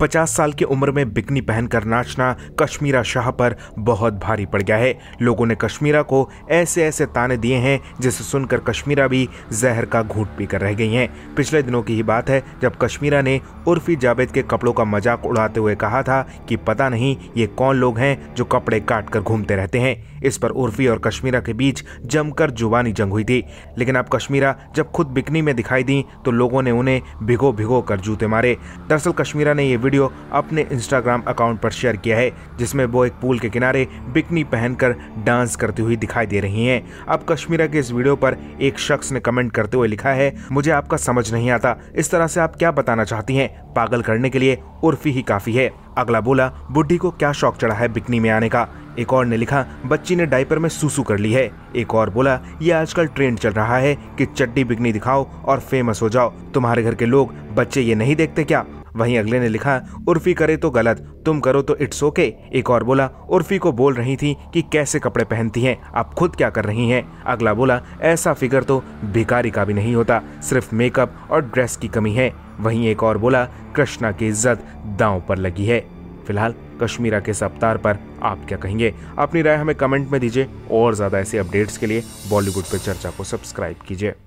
50 साल की उम्र में बिकनी पहनकर नाचना कश्मीरा शाह पर बहुत भारी पड़ गया है लोगों ने कश्मीरा को ऐसे ऐसे ताने दिए हैं जिसे सुनकर कश्मीरा भी जहर का घूट पीकर रह गई हैं पिछले दिनों की ही बात है जब कश्मीरा ने उर्फी जावेद के कपड़ों का मजाक उड़ाते हुए कहा था कि पता नहीं ये कौन लोग हैं जो कपड़े काट कर घूमते रहते हैं इस पर उर्फी और कश्मीरा के बीच जमकर जुबानी जंग हुई थी लेकिन अब कश्मीरा जब खुद बिकनी में दिखाई दी तो लोगों ने उन्हें भिगो भिगो कर जूते मारे दरअसल कश्मीरा ने यह वीडियो अपने इंस्टाग्राम अकाउंट पर शेयर किया है जिसमें वो एक पूल के किनारे बिकनी पहनकर डांस करती हुई दिखाई दे रही हैं अब कश्मीरा के इस वीडियो पर एक शख्स ने कमेंट करते हुए लिखा है मुझे आपका समझ नहीं आता इस तरह से आप क्या बताना चाहती है पागल करने के लिए उर्फी ही काफी है अगला बोला बुढ़ी को क्या शौक चढ़ा है बिकनी में आने का एक और ने लिखा बच्ची ने डाइपर में सूसू कर ली है एक और बोला ये आजकल ट्रेंड चल रहा है कि चड्डी बिकनी दिखाओ और फेमस हो जाओ तुम्हारे घर के लोग बच्चे ये नहीं देखते क्या वहीं अगले ने लिखा उर्फी करे तो गलत तुम करो तो इट्स ओके okay। एक और बोला उर्फी को बोल रही थी कि कैसे कपड़े पहनती हैं आप खुद क्या कर रही हैं अगला बोला ऐसा फिगर तो भिकारी का भी नहीं होता सिर्फ मेकअप और ड्रेस की कमी है वहीं एक और बोला कृष्णा की इज्जत दांव पर लगी है फिलहाल कश्मीरा के सप्तार पर आप क्या कहेंगे अपनी राय हमें कमेंट में दीजिए और ज़्यादा ऐसे अपडेट्स के लिए बॉलीवुड पर चर्चा को सब्सक्राइब कीजिए